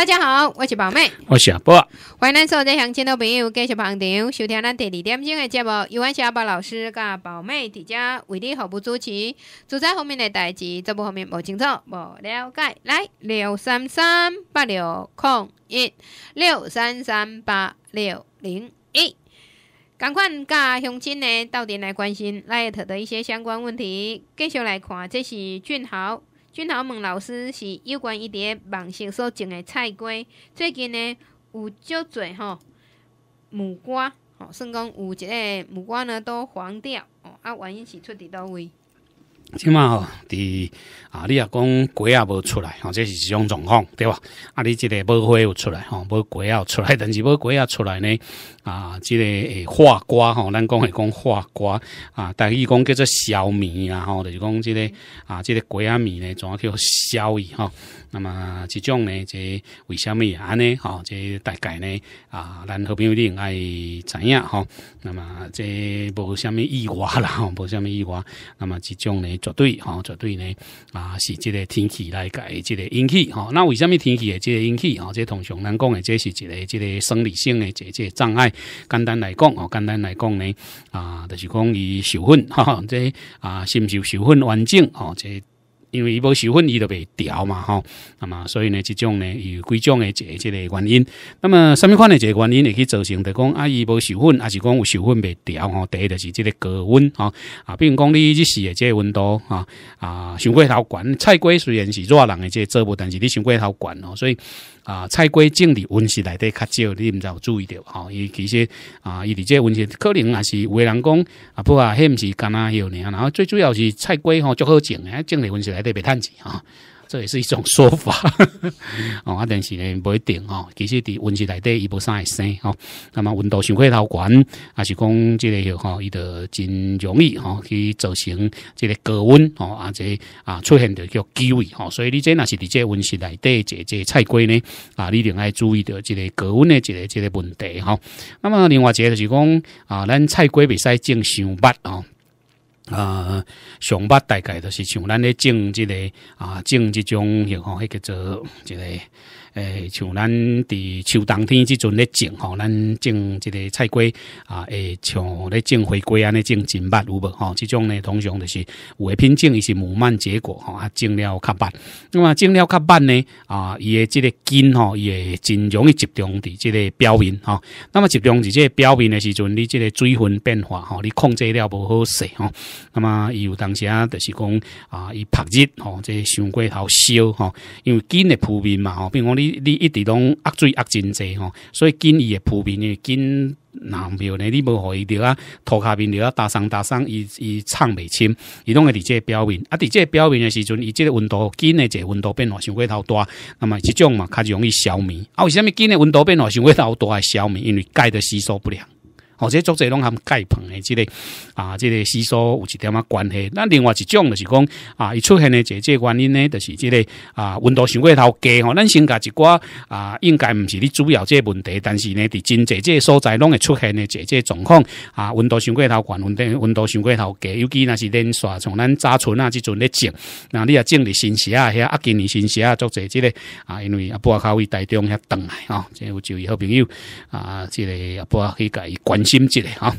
大家好，我是宝妹，我是阿波，欢迎来收听相亲的朋友继续旁听，收听咱第二点钟的节目，有阮小宝老师甲宝妹底遮为你服不主持，住宅方面的代志，直播方面无清楚无了解，来六三三八六控一六三三八六零一，赶快甲相亲的到点来关心来 i g 的一些相关问题，继续来看，这是俊豪。俊豪问老师，是有关伊咧网上所种的菜瓜，最近呢有足侪吼，木瓜吼算讲有一个木瓜呢都黄掉，哦，啊，原因是出伫倒位。即嘛吼，伫啊，你若讲鸡啊，无出来，吼，这是一种状况，对吧？啊，你即个宝花有出来，吼，无鬼啊出来，但是无鸡啊出来呢，啊，即个诶化瓜，吼，咱讲会讲化瓜啊，但伊讲叫做消米啊，吼，就是讲即个啊，即个鸡啊米呢，怎啊叫小米，吼？那么这种呢，即为什么啊呢？哈，即大概呢？啊，咱和平友定爱怎样？哈，那么即无冇什么意外啦，冇什么意外。那么这种呢，绝对，哈，绝对呢，啊，是这个天气来改，这个引气，哈。那为什么天气的这个引气，哦，即通同常咱讲的，这是一个，这个生理性的，这这障碍。简单来讲，哦，简单来讲呢，啊，就是讲伊受困，哈，即系啊，是有受困完整哦，即因为伊无受粉，伊就袂调嘛吼，那么所以呢，即种呢有几种一个即个原因。那么什么款的一个原因会去造成？的？讲啊，伊无受粉，还是讲有受粉袂调吼？第一就是即个高温啊啊，比如讲你日时的即个温度啊啊，上过头悬菜龟虽然是热人诶个作物，但是你上过头悬哦，所以啊菜龟种的温室内底较少，你毋有注意到吼。伊其实啊伊伫即个温室可能也是有人讲啊，不啊，迄毋是干那样咧。然后最主要是菜龟吼足好种诶，种的温室台北探钱啊，这也是一种说法 哦。啊，但是呢，不一定哦。其实，伫温室内底伊不啥会生哦。那么温度上过头悬，还是讲这个吼，伊就真容易吼去造成这个高温哦。啊，这啊出现的叫机位哦。所以你这那是你这温室内底这这菜龟呢啊，你另外注意到这个高温的这个这个问题哈。那么另外一个就是讲啊，咱菜龟未使种伤密哦。啊上北大概著是像咱咧种即个啊种即种迄、哦迄叫做即个诶，像咱伫秋冬天即阵咧种吼，咱种即个菜瓜啊，诶，像咧种回归安尼种真密有无吼，即种呢通常就是有诶品种，伊是无慢结果吼，啊，种了较慢。那么种了较慢呢啊，伊诶即个根吼伊会真容易集中伫即个表面吼。那么集中伫即个表面诶时阵，你即个水分变化吼，你控制了无好势吼。那么伊有当时啊，就是讲啊，伊曝日吼，即个过菇头烧吼，因为根诶铺面嘛吼，比如讲你。你你一直拢压水压真济吼，所以金伊的普遍的金男票呢，你无互伊着啊，涂骹面着啊，搭伤搭伤，伊伊撑袂清，伊拢会伫即个表面，啊，伫即个表面的时阵，伊即个温度金的这温度变化伤过头大，那么即种嘛较容易消灭。啊，为什么紧的温度变化伤过头大会消灭？因为钙的吸收不良。或者作者拢含钙棚的即个啊，这个吸收有一点啊关系。那另外一种就是讲，啊，一出现的这这原因呢，就是这个啊，温度上过头低吼。咱先讲一寡啊，应该唔是你主要这问题，但是呢，伫真济这所在拢会出现的这这状况啊，温度上过头悬，温温度上过头低，尤其那是连续从咱早春啊，即阵咧种，那你也种的新石啊，遐啊今的新石啊，作者这个啊，因为阿波卡啡台中遐等来吼，即有酒位好朋友啊，这个阿波去以介关。心急嘞哈。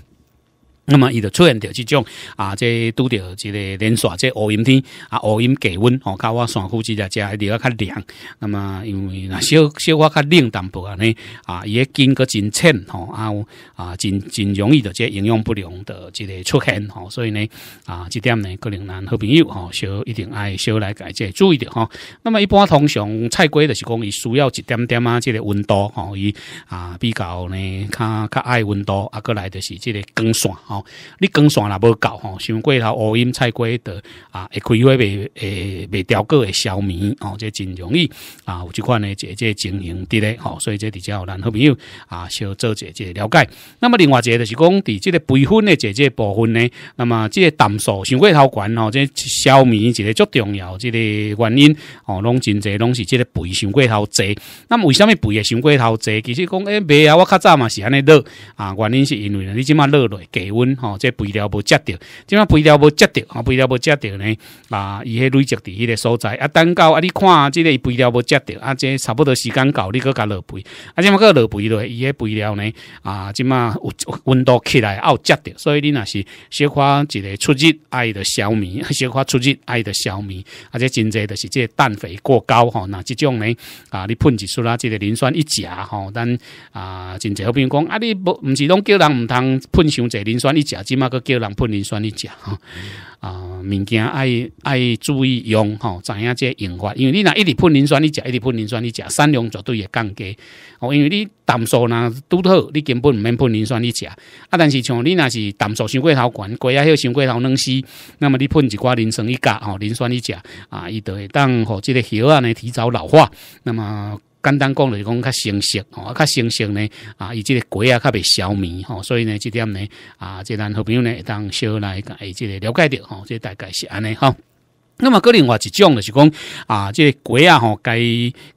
那么伊就出现着即种啊，即拄着即个连续即乌阴天啊，乌阴低温吼，较我双裤只只遮还要较凉。那么因为若小小我较冷淡薄安尼啊，伊个筋格真浅吼，啊啊真真容易的即营养不良的即个出现吼，所以呢啊，即点呢可能咱好朋友吼少一定爱小来改即注意着吼。那么一般通常菜龟就是讲伊需要一点点啊，即个温度吼伊啊比较呢较较爱温度啊，过来就是即个光线。哦，你光线若无够吼，上过头乌阴菜瓜的啊，开花未诶未掉个诶小米哦，这真容易啊。有即款呢，这这情形伫咧，吼，所以这比较难，好朋友啊，小做姐姐了解。那么另外一个就是讲，伫这个培肥的姐姐部分呢，那么这个淡素想过头悬吼，这消米一个足重要，这个原因哦，拢真侪拢是这个肥想过头侪。那么为什么肥也想过头侪？其实讲诶，袂啊，我较早嘛是安尼热啊，原因是因为你即马热落给吼，这肥料无接着，即马肥料无接着，啊，肥料无接着呢，啊，伊迄累积伫迄个所在啊，蛋糕啊，你看，即个肥料无接着，啊，即差不多时间到，你搁甲落肥，啊，即马搁落肥去，伊迄肥料呢，啊，即马有温度起来啊，有接着，所以你若是小花一个出日爱的消弭，小花出日爱的消弭，啊，即真侪就是即个氮肥过高吼，那即种呢，啊，你喷一束啦，即个磷酸一钾吼，咱啊，真侪好比讲，啊，你无毋是拢叫人毋通喷上侪磷酸。你食即码个叫人喷磷酸，你食吼。啊，物件爱爱注意用吼、知影即个用法？因为你若一直喷磷酸，你食一直喷磷酸，你食三量绝对会降低哦。因为你淡素若拄好，你根本毋免喷磷酸你食啊。但是像你若是淡素，伤过头悬，过下又伤过头弄死。那么你喷一寡磷酸一甲吼，磷酸一食啊，伊会当吼即个叶啊呢提早老化。那么。简单讲就是讲较成熟吼，较成熟呢啊，伊即个鸡啊较袂消米吼，所以呢即点呢啊，即咱好朋友呢会当小来甲会即了解着吼，即大概是安尼吼。那么个另外一种就是讲啊，即个鸡啊吼，该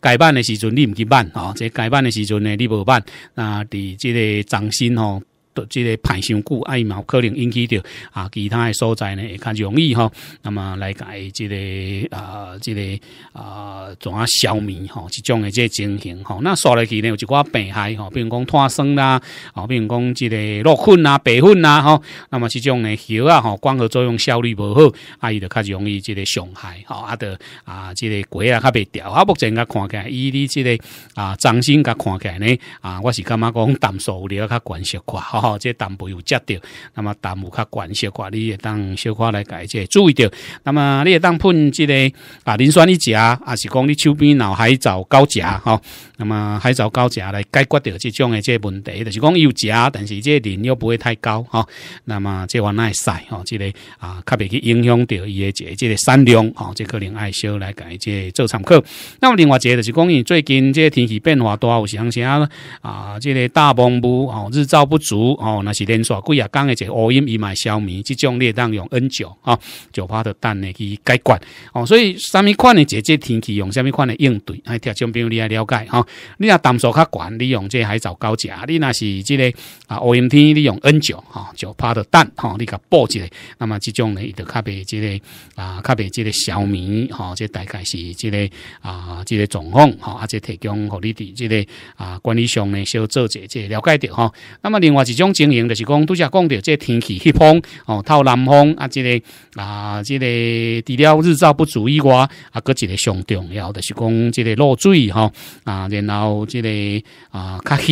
该办的时阵你唔去办啊，即个、该办的时阵呢你无办，啊，伫即个掌心吼。即个排伤骨，阿嘛有可能引起着啊，其他的所在呢也较容易哈。那么来改即个啊，即个啊，怎啊消灭哈？即种的即个情形哈。那刷落去呢，有一寡病害哈，比如讲脱酸啦，啊，比如讲即个落粉啊、白粉啦哈。那么即种呢，叶啊哈，光合作用效率无好，啊，伊就较容易即个伤害哈。啊的啊，即个果啊较袂掉。啊，目前啊看起来，伊的即个啊长心啊看起来呢啊，我是干嘛讲淡素料较关系寡哈。吼，这淡薄有接着，那么淡薄较悬小少你也当小寡来改，这注意着。那么你也当喷即个啊，磷酸一加啊，是讲你手边脑海藻高价吼。那么海藻高价来解决掉这种的这问题就是讲有食，但是这磷又不会太高吼。那么即话耐晒吼，即个啊，较袂去影响到伊的即个产量吼，即可能爱小来解决做参考。那么另外，一个就是讲伊最近这天气变化多有相些啊，即个大风雾哦，日照不足。哦，那是连续几啊！刚才讲乌阴伊买消米，这种你当用 N 九啊，九帕的蛋呢去解决哦。所以，什么款的这这天气用什么款的应对？哎，特种你要了解哈。你啊，单数较悬，你用这海藻高价。你那是即个啊乌阴天，你用 N 九哈，九帕的蛋哈，你个布置嘞。那么，这种呢，伊就较被即个啊较被即个消米哈，这大概是即个啊即个状况哈，而且提供合你的即个啊管理上呢，需要做这这了解的哈。那么，另外一种。经营就是讲，拄则讲到这天气翕风哦，透南风啊，即个啊，即个除了日照不足以外，啊，搁一个上重要就是讲，即个落水吼，啊，然后即个啊较吼、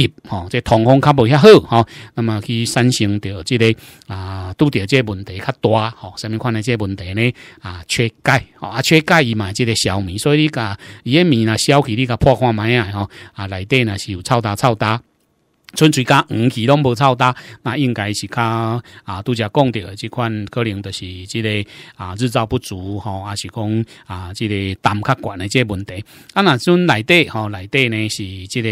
哈，这通风较无遐好吼，那么去产生着即个啊，拄着这问题较大吼，上面款的这问题呢啊，缺钙啊，缺钙伊嘛即个消米，所以甲伊个面啊，消去你甲破看米啊吼，啊，内底若是有臭大臭大。村水家鱼气拢无臭大，那应该是较啊，都只讲到即款可能就是即个啊日照不足吼，还是讲啊即个淡较悬诶即个问题。啊，若阵内底吼内底呢是即个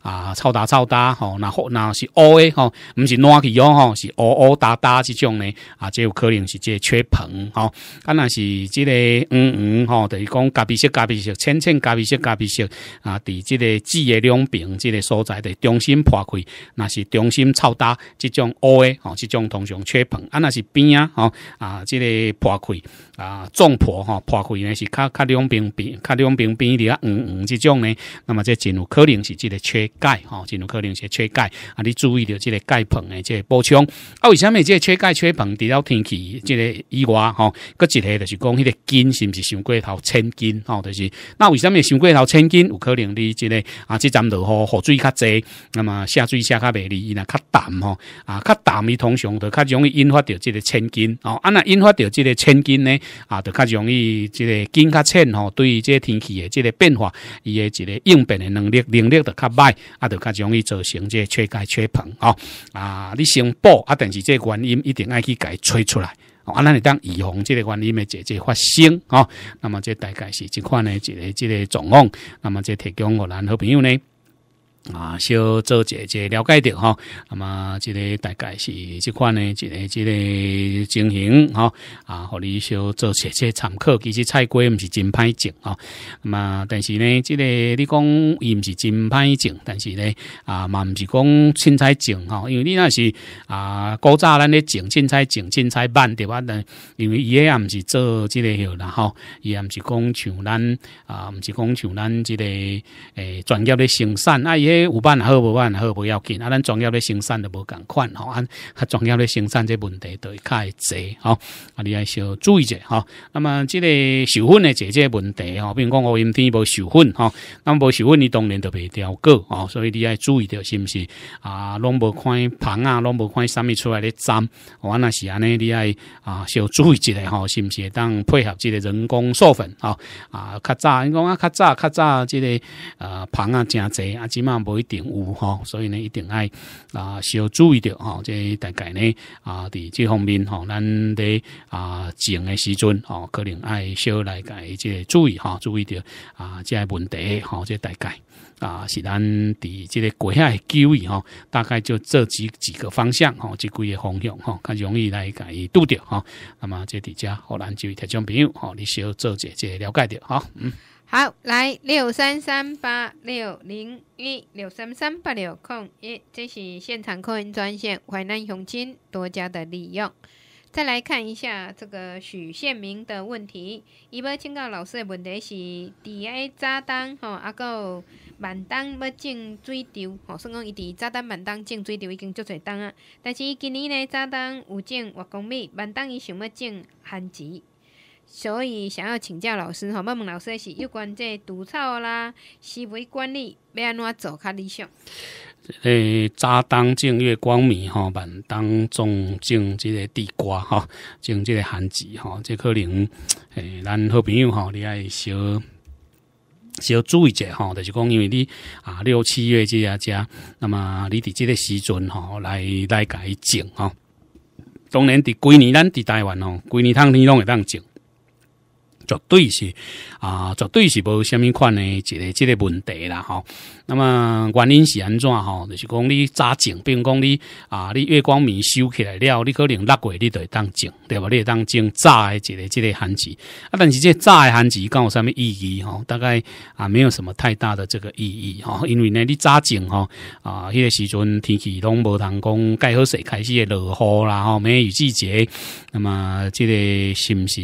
啊臭大臭大吼，那好那是乌诶吼，毋是暖气哦吼，是乌乌焦焦即种呢啊，即有可能是即个缺棚吼。啊，若是即个嗯嗯吼，等于讲咖啡色咖啡色浅浅咖啡色咖啡色啊，伫即个枝诶两边即个所在的中心破开。那是中心超大，这种凹的哦，这种通常缺盆啊，那是边啊，哈啊，这个破溃啊，撞破哈，破溃呢是较看两边边，较两边边的啊，嗯嗯，这种呢，那么这真有可能是这个缺钙哈，进入可能是缺钙啊，你注意到这个钙盆的这个补充啊，为什么这个缺钙缺硼？除了天气这个以外哈，个几条就是讲迄个筋是不是伤过头抻筋哦？就是那为什么伤过头千斤？有可能你这个啊，这站落雨雨水较多，那么下。水下较袂利，伊若较淡吼啊，较淡伊通常都较容易引发着即个千斤哦。啊，若引发着即个千斤呢啊，都较容易即个近较浅吼。对于即个天气的即个变化，伊诶即个应变诶能力能力都较歹，啊，都较容易造成即个缺钙缺硼哦。啊，你先补啊，但是即个原因一定爱去甲伊催出来。啊，那你当预防即个原因诶，一个发生哦，那么，这大概是即款呢，一个即个状况。那么，这提供我男好朋友呢？啊，小做些些了解到吼，那么这个大概是这款呢，一个一个情形吼，啊，和你小做者些参考，其实菜瓜唔是真歹种吼，啊，嘛，但是呢，这个你讲伊唔是真歹种，但是呢啊，嘛唔是讲凊彩种吼，因为你那是啊古早咱咧种，凊彩种，凊彩办对吧？但因为伊也唔是做这个许啦伊也唔是讲像咱啊，唔是讲像咱这个诶专业的生产，啊，伊。有办好，无办好，不要紧。啊，咱专业的生产就无共款吼，啊，专业咧，生产这问题都会较会济吼，啊，你要小注意者吼。那么，这个授粉的解决问题吼，如讲我阴天无授粉吼，那么无授粉，你当然就袂调够啊，所以你要注意着，是毋是啊？拢无看棚啊，拢无看啥物出来咧脏，我那是啊尼，你要啊小注意者吼，是毋是当配合这个人工授粉啊？啊，较早你讲啊，较早较早，这个呃，棚啊真济啊，起码。冇一定有哈，所以呢，一定爱啊，需要注意着哈。这大概呢啊，伫这方面哈，咱的啊，种的时阵哦，可能爱少来改，即注意哈，注意着啊，即问题哈，即大概啊，是咱伫即个过下交易哈，大概就这几几个方向哈，即几个方向哈，较容易来改度着哈。那么即底下，好，咱就听众朋友哈，你少做一即了解着哈，嗯。好，来六三三八六零一六三三八六空一，这是现场客运专线，淮南雄亲，多加的利用。再来看一下这个许宪明的问题，伊要请教老师的问题是：伫个杂当吼，还够万当要种水稻吼，算讲伊伫杂当万当种水稻已经足侪冬啊，但是伊今年呢杂当有种外公米，万当伊想要种番薯。所以想要请教老师哈，问问老师是有关这除草啦、施肥管理要安怎做较理想？诶，乍当正月光明吼，晚当中种这个地瓜吼，种这个番薯吼，这可能诶，咱好朋友吼，你爱小小注意者吼，就是讲因为你啊六七月这样家，那么你伫这个时阵吼来来改种吼。当然伫几年咱伫台湾吼，几年通天拢会当种。绝对是啊，绝对是无虾米款的，一个这个问题啦，吼。那么原因是安怎吼？就是讲你扎比并讲你啊，你月光米收起来了，你可能六你月会当井，对吧？会当井早的这个这个旱季啊，但是这早的旱季讲有什么意义吼？大概啊，没有什么太大的这个意义吼。因为呢，你扎井吼啊，迄个时阵天气拢无通讲，盖好势，开始会落雨啦，吼，梅雨季节，那么这个是不是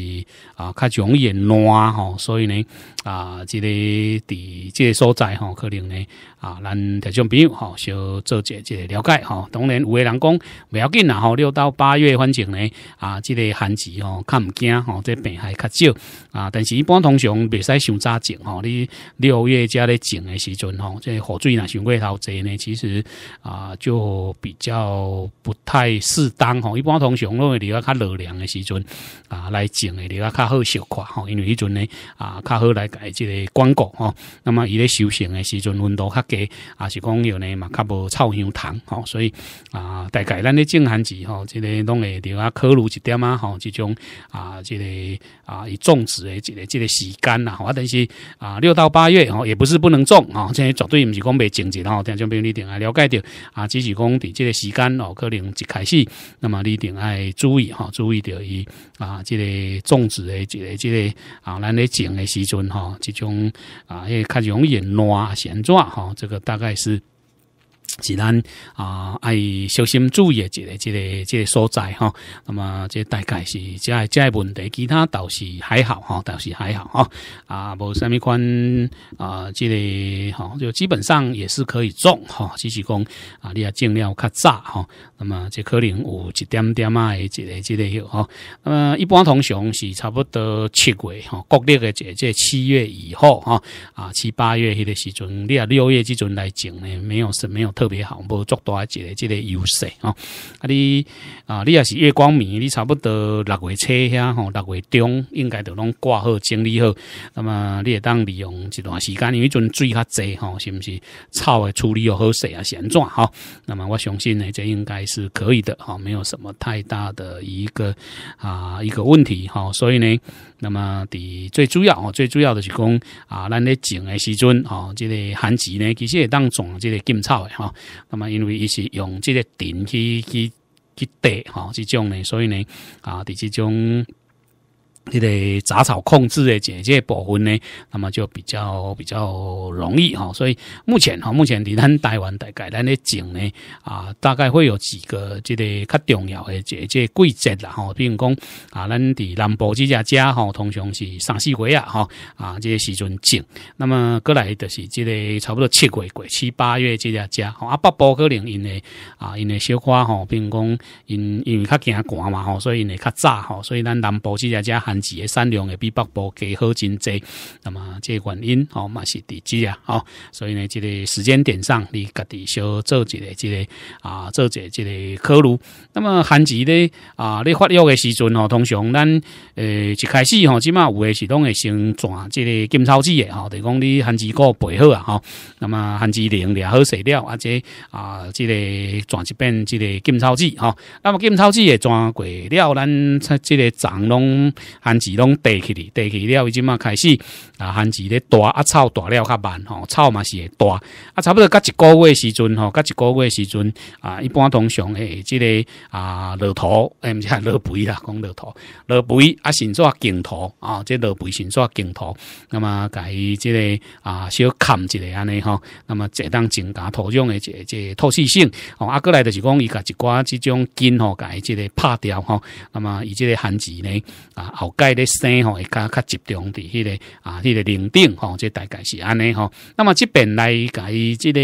啊，较容易暖吼？所以呢？啊即个伫即个所在吼可能呢啊，咱听众朋友吼，就做一个了解吼。当然有的人讲不要紧啦，吼六到八月反正呢啊，即个寒季吼，看唔惊吼，即病害较少啊。但是一般通常未使想早种吼，你六月加咧种的时阵吼，即雨水呐、想过头侪呢，其实啊就比较不太适当吼。一般通常拢会你较较热凉的时阵啊来种的，你较较好小块吼，因为迄阵呢啊较好来改即个光顾吼。那么伊咧修行的时阵温度较。给啊，是讲有呢嘛，较无臭香糖吼，所以啊，大概咱的种番薯吼，即个拢会着啊，考虑一点啊，吼，即种啊，即个啊，以种植诶，即个即个时间啦，吼，但是啊，六到八月吼，也不是不能种啊，即绝对毋是讲未成熟吼，听众比如你定爱了解着啊，只是讲伫即个时间哦，可能一开始，那么你定爱注意吼，注意着伊啊，即个种植诶，即个即个啊，咱咧种诶时阵吼，即种啊，迄较容易烂啊，先烂吼。这个大概是。是咱啊，爱小心注意一个、一个、一个所在哈。那么这大概是这这问题，其他倒是还好哈，倒是还好哈。啊，无虾米款啊，这个哈就基本上也是可以种哈。只是讲啊，你要种了较早哈，那么这可能有一点点啊，这个这个有哈。嗯，一般通常是差不多七月哈，国历的这这七月以后哈，啊七八月迄个时阵，你啊六月即阵来种呢，没有是没有。特别好，无足大一个，即个优势吼。啊！你啊，你也是月光明，你差不多六月初遐吼，六月中应该都拢挂号整理好，那么你也当利用一段时间，因为阵水较济吼，是不是草的处理又好势啊？现状吼。那么我相信呢，这应该是可以的哈，没有什么太大的一个啊一个问题吼。所以呢。那么，第最主要哦，最主要的是讲啊，咱咧种诶时阵吼，即个番薯呢，其实会当种即个金草诶吼。那么，因为伊是用即个钉去去去戴吼，即种呢，所以呢，啊，第即种。这个杂草控制的这这部分呢，那么就比较比较容易哈。所以目前哈，目前伫咱台湾大概咱的种呢啊，大概会有几个这个较重要的这这季节啦哈。比如讲啊，咱伫南部这家家吼，通常是三四月啊哈啊这些时阵种。那么过来就是这个差不多七月、月七八月这家家，啊北部可能因为啊因为小花吼，比如讲因因为较惊寒嘛吼，所以因为较早吼，所以咱南部这家家很。几的产量会比北部高好真济，那么这个原因哦，嘛是地基啊，吼，所以呢，这个时间点上你家己小做一个，这个啊，做一个这个科炉。那么寒季呢啊，你发育的时阵哦，通常咱呃一开始吼，起码有的是拢会先转这个金草剂的吼，就讲你寒季果备好啊，哈。那么寒季零廿好肥料，而且啊，这个转一遍这个金草剂，哈。那么金草剂也转过了，咱这个长龙。旱季拢地起哩，低起了伊即嘛开始啊。旱季咧大啊，草大了较慢吼，草嘛是会大啊，差不多甲一个月时阵吼，个一个月时阵啊，一般通常诶，即个啊，骆驼诶，毋是落骆啦，讲骆驼，骆肥啊，先做镜头啊，即骆肥先做镜头，那么甲伊即个啊，小砍一个安尼吼，那么这当增加土壤诶即即透气性，啊，过来就是讲伊甲一寡即种根吼伊即个拍掉吼，那么伊即个旱季呢啊，盖咧生吼，会较较集中伫迄个啊，迄个零顶吼，即大概是安尼吼。那么即边来伊即个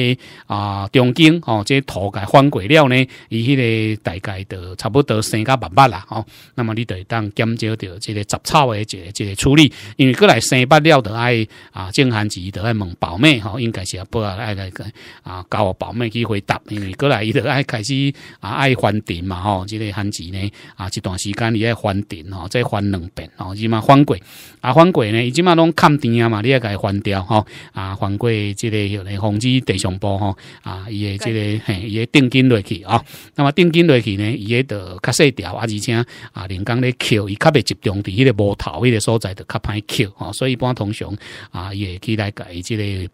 啊，中耕吼，个土改翻过了呢，伊迄个大概就差不多生甲八八啦吼。那么你会当减少着即个杂草的一个处理，因为过来生八了的爱啊，种番薯的爱问宝妹吼，应该是不爱来个啊，教宝妹去回答，因为过来伊的爱开始啊爱翻田嘛吼，即个番薯呢啊，一段时间伊爱翻田吼，再翻两。哦，即嘛翻过，啊翻过呢，伊即嘛拢砍地啊嘛，你也该翻掉吼啊翻过即个红止地上波吼啊伊诶即个嘿，伊诶定金落去啊，那么定金落去呢，伊诶著较细条啊，而且啊人工咧扣伊较未集中伫迄个无头迄个所在，著较歹扣吼，所以一般通常啊，伊会期待改即个。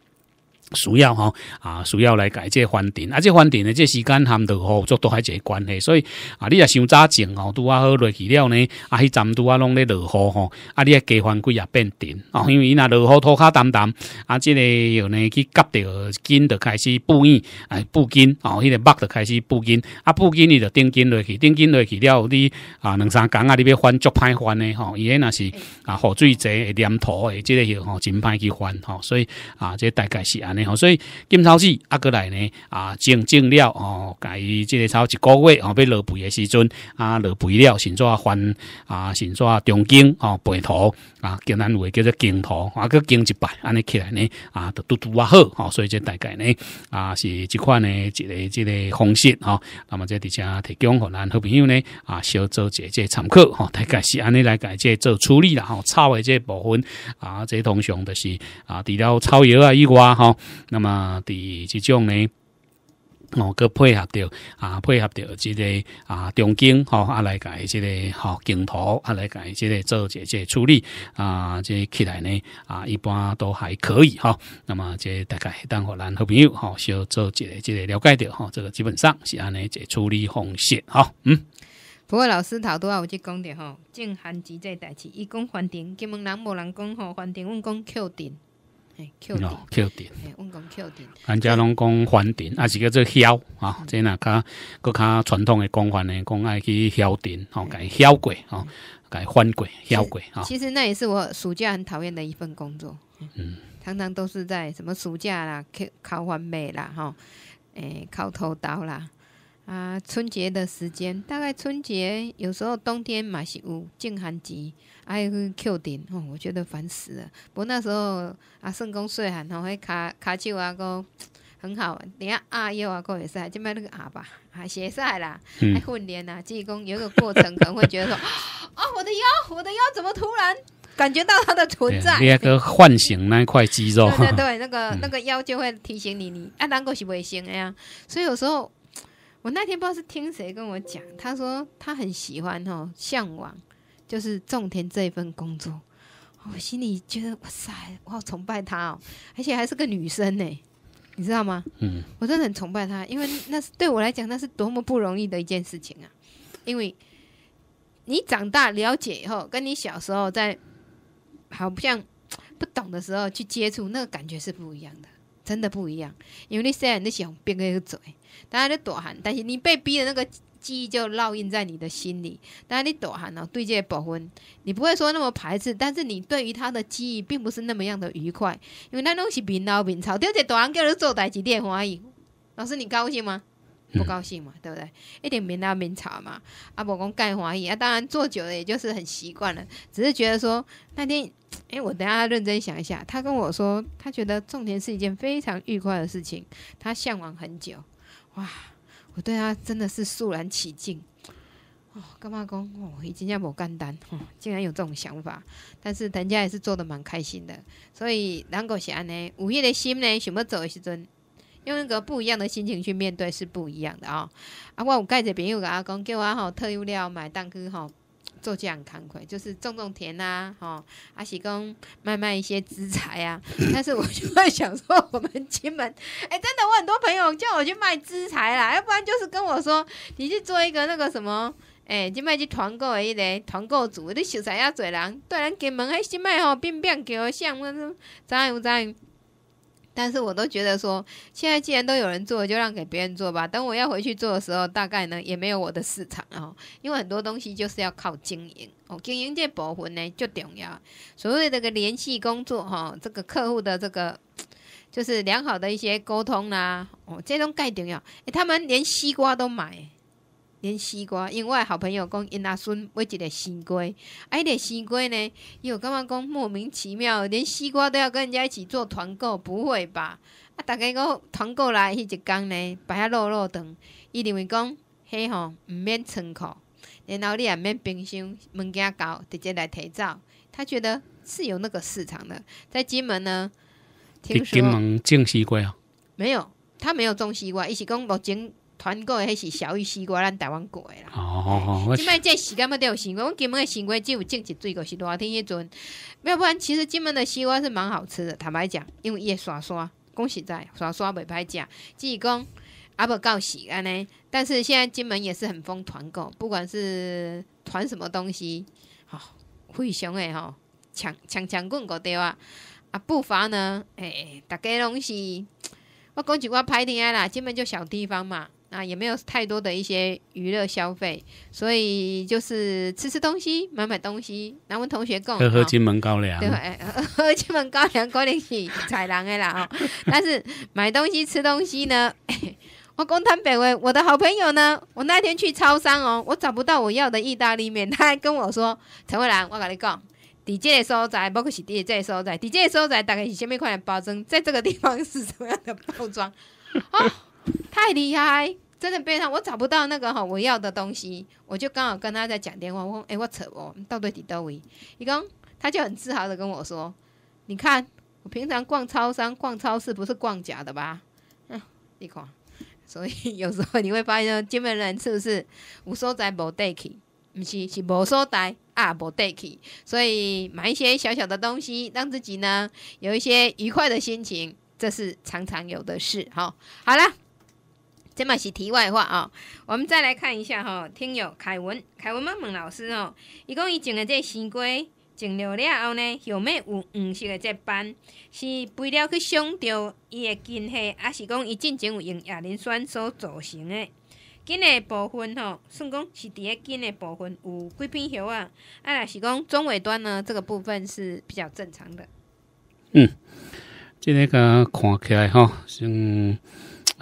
需要吼啊，需要来改这翻田，啊这翻田的这时间含落雨做都还一个关系，所以啊，你若想早种哦，拄啊好落去了呢，啊，迄站拄啊拢咧落雨吼，啊，你加翻几也变田哦，因为伊若落雨拖骹澹澹，啊，这个又呢去夹着筋就开始布衣，哎布筋哦，迄个肉就开始布筋，啊布筋伊就定筋落去，定筋落去了你啊两三工啊，你要翻足歹翻呢吼，伊那是啊雨水侪黏土的，这个吼真歹去翻吼，所以啊，这大概是安尼。所以金钞纸啊，过来呢，啊，种种了哦，改这个钞一个月哦，要落肥的时阵啊，热背料先做翻啊，先做重金哦，背啊，咱有味叫做镜头，啊个金一摆安尼起来呢，啊都都啊好，吼。所以这大概呢，啊是即款呢，一个、一个方式吼。那么这底下提供互咱好朋友呢，啊小一姐姐参考吼。大概是安尼来改这做处理啦，吼，草的这部分啊，这通常都是啊，除了草药啊以外吼。那么第即种呢。哦，去配合着啊，配合着即个啊，中景吼，啊来改即个吼，镜头，啊来改即个做一即处理啊，即起来呢啊，一般都还可以吼。那么个大概等互咱好朋友吼，小、做一个即个了解着吼，这个基本上是安尼一个处理方式吼。嗯，不过老师头拄还有即讲着吼，正汉只这代志，伊讲饭店，金门人无人讲吼，饭店，阮讲扣店。哦，敲钉，人家拢讲环钉，也是叫做敲啊。即那卡，搁较传统的讲法呢，讲爱去敲钉，甲改敲过，甲改翻过，敲过。其实那也是我暑假很讨厌的一份工作。嗯，常常都是在什么暑假啦，去烤番麦啦，哈，诶，烤头刀啦。啊，春节的时间，大概春节有时候冬天嘛是有进寒节，还去 q 顶吼，我觉得烦死了。过那时候啊，圣公岁寒吼，迄卡卡手啊，个很好。等下阿幺啊，个也使，即摆那个阿吧还写晒啦，还混练啦，济公有一个过程，可能会觉得说啊，我的腰，我的腰怎么突然感觉到它的存在？你那个唤醒那一块肌肉，对对对，那个 那个腰就会提醒你，你啊，难过是不行的呀。所以有时候。我那天不知道是听谁跟我讲，他说他很喜欢哦，向往，就是种田这一份工作。我心里觉得哇塞，我好崇拜他哦，而且还是个女生呢，你知道吗？嗯，我真的很崇拜他，因为那是对我来讲那是多么不容易的一件事情啊！因为你长大了解以后，跟你小时候在好像不懂的时候去接触，那个感觉是不一样的。真的不一样，因为你虽然你想变个嘴，但是你大汉，但是你被逼的那个记忆就烙印在你的心里。但是你大汉了，对这部分你不会说那么排斥，但是你对于他的记忆并不是那么样的愉快，因为那东西面闹面吵，掉这大人叫你做代志，你欢喜。老师，你高兴吗？不高兴嘛，对不对？一点明打明茶嘛。阿伯公盖华疑啊，当然坐久了，也就是很习惯了，只是觉得说那天，哎，我等下认真想一下，他跟我说，他觉得种田是一件非常愉快的事情，他向往很久。哇，我对他真的是肃然起敬。哦，干嘛讲哦，已经要不干单，竟然有这种想法。但是人家也是做的蛮开心的，所以狼狗是安午夜的心呢，想要走的时阵。用那个不一样的心情去面对是不一样的啊！啊，我盖这朋友个阿公，给我阿好特优料买蛋去吼，做这样慷慨，就是种种田啊，吼，阿喜公卖卖一些资材啊。但是我就会想说，我们金门，哎，真的，我很多朋友叫我去卖资材啦，要不然就是跟我说，你去做一个那个什么，哎，就卖去团购一类，团购组，你想啥要做人，对人金门迄新卖吼，变变叫我我怎样怎样。但是我都觉得说，现在既然都有人做，就让给别人做吧。等我要回去做的时候，大概呢也没有我的市场哦，因为很多东西就是要靠经营哦，经营这部分呢就重要。所谓这个联系工作哈，这个客户的这个就是良好的一些沟通啦哦，这种介重要。诶，他们连西瓜都买。连西瓜，因为我好朋友讲因阿孙买一个西瓜，啊，迄个西瓜呢，伊有感觉讲莫名其妙？连西瓜都要跟人家一起做团购？不会吧？啊，逐个讲团购来迄一工呢，摆遐落落当，伊认为讲嘿吼，毋免仓库，然后你也免冰箱，物件到直接来提走，他觉得是有那个市场的。在金门呢，金门种西瓜啊？没有，他没有种西瓜，伊是讲目前。团购还是小鱼西瓜，咱台湾过的啦。哦，即门这西瓜没得西瓜，金门的西瓜只有种一水果是热天迄阵。要不然，其实金门的西瓜是蛮好吃的。坦白讲，因为叶刷刷，恭喜在刷刷袂歹食。只是讲阿不告喜安尼，但是现在金门也是很疯团购，不管是团什么东西，好，非常诶吼，抢抢抢棍搞对啊！啊，步伐呢，诶、诶大家拢是，我一句我拍天啦，金门就小地方嘛。啊，也没有太多的一些娱乐消费，所以就是吃吃东西，买买东西，然后同学共喝 喝金门高粱，对对？喝金门高粱，过年去彩郎的啦哦。但是买东西吃东西呢，我公摊北威，我的好朋友呢，我那天去超商哦，我找不到我要的意大利面，他还跟我说：“陈慧兰，我跟你讲，底价的收窄，包括是底价的收窄，底价的收窄大概是千美块的包装，在这个地方是什么样的包装哦。太厉害，真的背上我找不到那个哈我要的东西，我就刚好跟他在讲电话。我说：“哎，我扯我到底底到位。一讲他就很自豪的跟我说，你看我平常逛超商逛超市不是逛假的吧？嗯，你看，所以有时候你会发现呢，金门人是不是无所在无得去？不是是无所在啊无得去。所以买一些小小的东西，让自己呢有一些愉快的心情，这是常常有的事。哈，好了。这嘛是题外话啊，我们再来看一下哈，听友凯文，凯文妈问老师哦，伊讲伊种诶这个龟整种了后呢，后面有黄色的这斑，是为了去伤着伊的根系，啊是讲伊进前有用亚鳞酸所组成诶根的部分吼，算讲是伫个根的部分有几片叶啊，啊若是讲中尾端呢这个部分是比较正常的。嗯，今天个看起来吼像。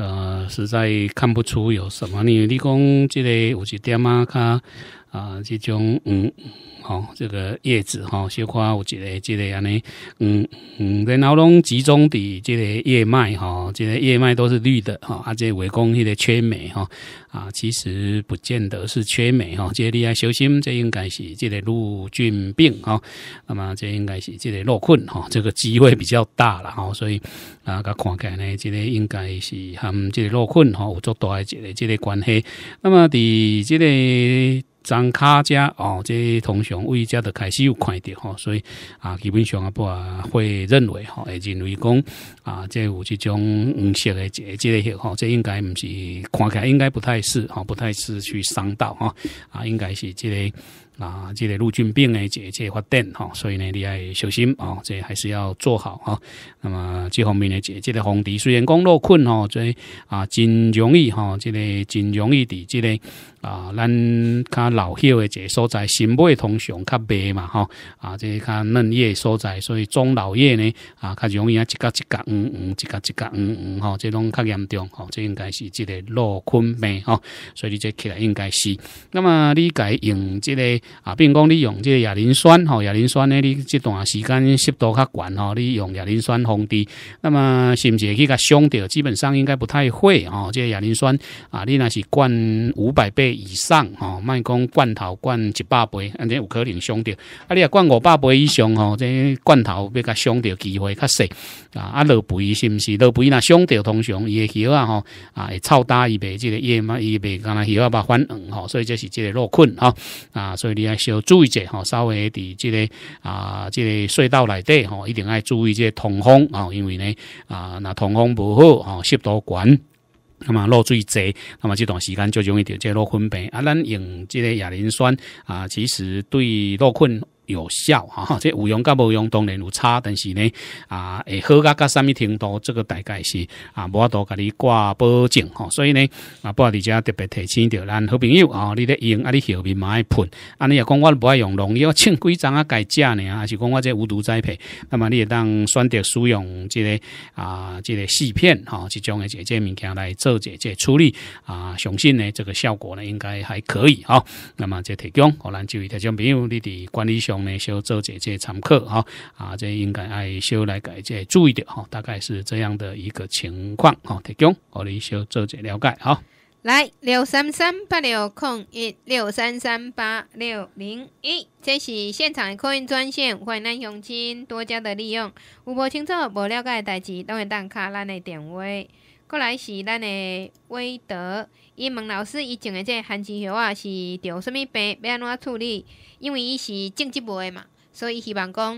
呃，实在看不出有什么。你你讲这个有些点啊，卡啊，这种嗯。吼，这个叶子哈，小花，有一个一个安尼，嗯嗯，然后拢集中地，这个叶脉哈，这个叶脉都是绿的哈，啊，这围攻，迄个缺镁哈，啊，其实不见得是缺镁哈，这你要小心，这应该是这个陆菌病哈，那么这应该是这个落困哈，这个机会比较大了哈，所以啊，看起来呢，这个应该是含这个落困哈，有做大的这个这个关系，那么伫这个。张卡家哦，这通常物家都开始有快点吼，所以啊，基本上啊不啊会认为吼，认为讲啊，这有这种黄色的这这类货，这应该不是，看起来应该不太是，哈，不太是去伤到哈，啊，应该是这个啊，这个陆军病的这个发展哈，所以呢，你爱小心哦，这还是要做好哈。那么这方面的这个红敌虽然讲落困吼，这啊，真容易哈，这个真容易的这个。啊，咱较老叶诶，一个所在新尾通常较白嘛，吼啊，即较嫩叶所在，所以中老叶呢，啊，较容易啊，一夹一夹黄黄，一夹一夹黄黄，吼，即种较严重，吼，这应该是即个落昆病，吼，所以你即起来应该是。那么你该用即个啊，并讲你用即个亚磷酸，吼，亚磷酸呢，你这段时间湿度较悬，吼，你用亚磷酸防治，那么是不是去甲伤掉？基本上应该不太会，吼，即个亚磷酸啊，你那是灌五百倍。以上哦，卖讲罐头罐一百杯，安尼有可能伤着。啊，你啊罐五百杯以上哦，这罐头比较伤着机会较细啊。啊，落肥是毋是？落肥若伤着通常伊个叶啊，吼啊，会臭大伊袂即个叶嘛伊袂干若叶啊把反黄吼，所以这是即个落困吼啊，所以你要小注意者吼，稍微伫即个啊，即个隧道内底吼，一定爱注意这通风吼，因为呢啊，若通风无好吼，湿度悬。那么肉水侪，那么这段时间就容易得这肉分病啊。咱用这个亚磷酸啊，其实对肉困。有效哈，这有用噶无用，当然有差。但是呢，啊，诶，好噶甲啥物程度？这个大概是啊，唔多甲你挂保证哈。所以呢，啊，不我哋家特别提醒着咱好朋友啊，你咧用啊，你后面买喷，啊，你也讲我不爱用农药，称规张啊改价呢还是讲我这无毒栽培。那么你也当选择使用即个啊，即个细片哈，其种嘅这介物件来做这这处理啊，相信呢，这个效果呢，应该还可以啊。那么这提供，可咱就一条就朋友，你的管理上。内少做姐姐常客哈啊，这应该爱少来改这注意点哈，大概是这样的一个情况哈。提供，我哋少做姐了解哈。来六三三八六空一六三三八六零一，这是现场的客运专线，欢迎咱乡亲多加的利用。有无清楚、无了解的代志，都会当卡咱的电话。过来是咱的威德，伊问老师以前的这寒枝肉啊是得什么病，要安怎处理？因为伊是种植部的嘛，所以希望讲，